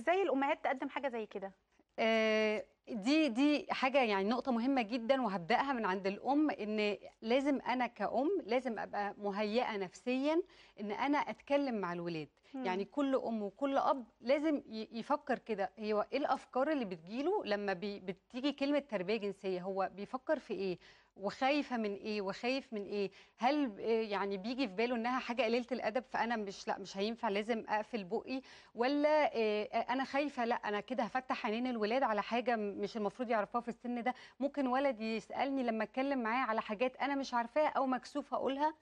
ازاي الامهات تقدم حاجه زي كده آه، دي دي حاجه يعني نقطه مهمه جدا وهبداها من عند الام ان لازم انا كأم لازم ابقى مهيئه نفسيا ان انا اتكلم مع الولاد مم. يعني كل ام وكل اب لازم يفكر كده هو ايه الافكار اللي بتجيله لما بتيجي كلمه تربيه جنسيه هو بيفكر في ايه وخايفه من ايه وخايف من ايه هل يعني بيجي في باله انها حاجه قليله الادب فانا مش لا مش هينفع لازم اقفل بقي ولا آه، انا خايفه لا انا كده هفتح عينين الولاد على حاجه مش المفروض يعرفوها في السن ده ممكن ولد يسالني لما اتكلم معاه على حاجات انا مش عارفاها او مكسوفه اقولها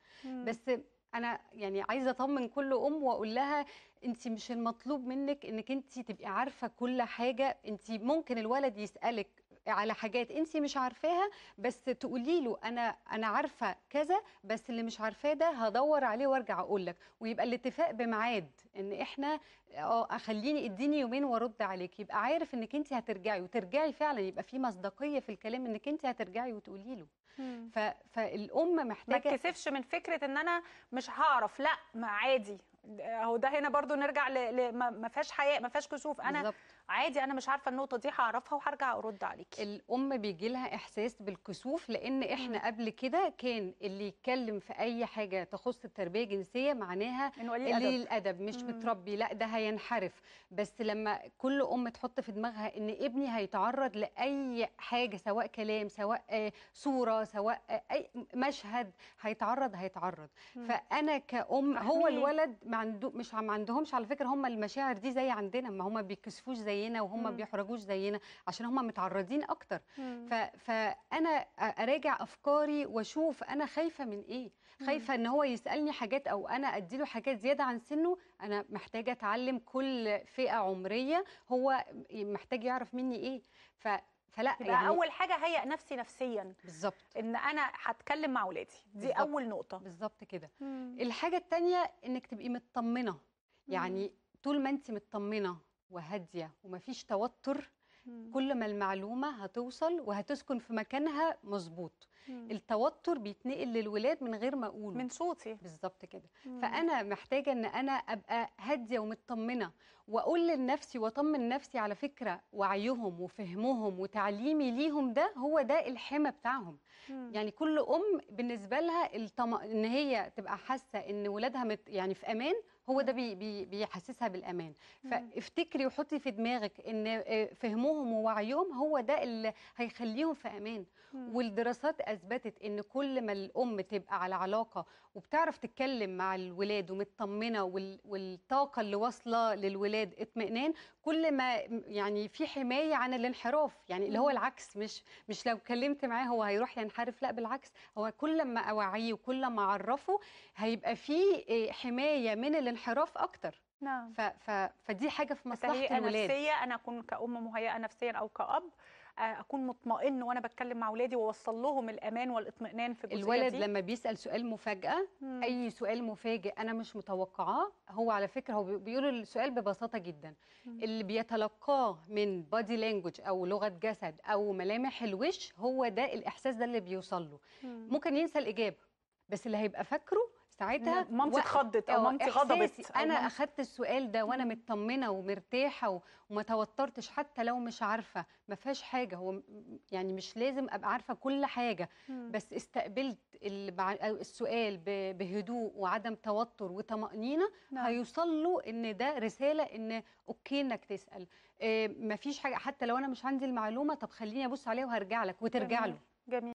بس انا يعني عايزه اطمن كل ام واقول لها انت مش المطلوب منك انك انت تبقي عارفه كل حاجه انت ممكن الولد يسالك على حاجات انت مش عارفاها بس تقولي له انا انا عارفه كذا بس اللي مش عارفاه ده هدور عليه وارجع اقول لك ويبقى الاتفاق بميعاد ان احنا اه اخليني اديني يومين وارد عليك يبقى عارف انك انت هترجعي وترجعي فعلا يبقى في مصداقيه في الكلام انك انت هترجعي وتقولي له ف... فالام محتاجه ما تكسفش من فكره ان انا مش هعرف لا ما عادي اهو ده هنا برضو نرجع ل... ل... ما فيهاش حياء ما فيهاش كسوف انا بالزبط. عادي انا مش عارفه النقطه دي هعرفها وهرجع ارد عليكي الام بيجي لها احساس بالكسوف لان احنا قبل كده كان اللي يتكلم في اي حاجه تخص التربيه الجنسيه معناها اللي الأدب. الادب مش مم. متربي لا ده هينحرف بس لما كل ام تحط في دماغها ان ابني هيتعرض لاي حاجه سواء كلام سواء آه، صوره سواء اي مشهد هيتعرض هيتعرض مم. فانا كأم هو الولد ما عنده مش ما عندهمش على فكره هم المشاعر دي زي عندنا ما هم بيكسفوش زينا وهم بيحرجوش زينا عشان هم متعرضين اكتر ف... فانا اراجع افكاري واشوف انا خايفه من ايه خايفه ان هو يسالني حاجات او انا اديله حاجات زياده عن سنه انا محتاجه اتعلم كل فئه عمريه هو محتاج يعرف مني ايه ف فلا يبقى يعني اول حاجه هيئ نفسي نفسيا بالظبط ان انا هتكلم مع ولادي دي بالزبط. اول نقطه بالظبط كده الحاجه الثانيه انك تبقي مطمنه يعني طول ما انت مطمنه وهاديه ومفيش توتر كل ما المعلومه هتوصل وهتسكن في مكانها مظبوط التوتر بيتنقل للولاد من غير ما اقوله من صوتي بالظبط كده فانا محتاجه ان انا ابقى هاديه ومطمنه واقول لنفسي واطمن نفسي على فكره وعيهم وفهمهم وتعليمي ليهم ده هو ده الحمى بتاعهم مم. يعني كل ام بالنسبه لها الطم... ان هي تبقى حاسه ان ولادها مت... يعني في امان هو ده بي بي بيحسسها بالامان فافتكري وحطي في دماغك ان آه، فهمهم ووعيهم هو ده اللي هيخليهم في امان مم. والدراسات اثبتت ان كل ما الام تبقى على علاقه وبتعرف تتكلم مع الولاد ومطمنه والطاقه اللي واصله للولاد اطمئنان كل ما يعني في حمايه عن الانحراف يعني اللي هو العكس مش مش لو كلمت معاه هو هيروح ينحرف لا بالعكس هو كل ما اوعيه وكل ما اعرفه هيبقى في آه، حمايه من الانحراف انحراف اكتر نعم ف... فدي حاجه في مصلحه الولاد نفسيه انا اكون كأم مهيئه نفسيا او كأب آه، اكون مطمئن وانا بتكلم مع اولادي واوصل لهم الامان والاطمئنان في الجزئيه الولد دي. لما بيسال سؤال مفاجاه مم. اي سؤال مفاجئ انا مش متوقعاه هو على فكره هو بيقول السؤال ببساطه جدا مم. اللي بيتلقاه من بادي لانجوج او لغه جسد او ملامح الوش هو ده الاحساس ده اللي بيوصل له مم. ممكن ينسى الاجابه بس اللي هيبقى فاكره ساعتها مامتي اتخضت او آه، مامتي غضبت انا أمم. اخدت السؤال ده وانا مطمنه ومرتاحه وما توترتش حتى لو مش عارفه ما فيهاش حاجه هو يعني مش لازم ابقى عارفه كل حاجه مم. بس استقبلت السؤال بهدوء وعدم توتر وطمانينه نعم. هيوصل له ان ده رساله ان اوكي انك تسال إيه ما فيش حاجه حتى لو انا مش عندي المعلومه طب خليني ابص عليها وهرجع لك وترجع جميل. له جميل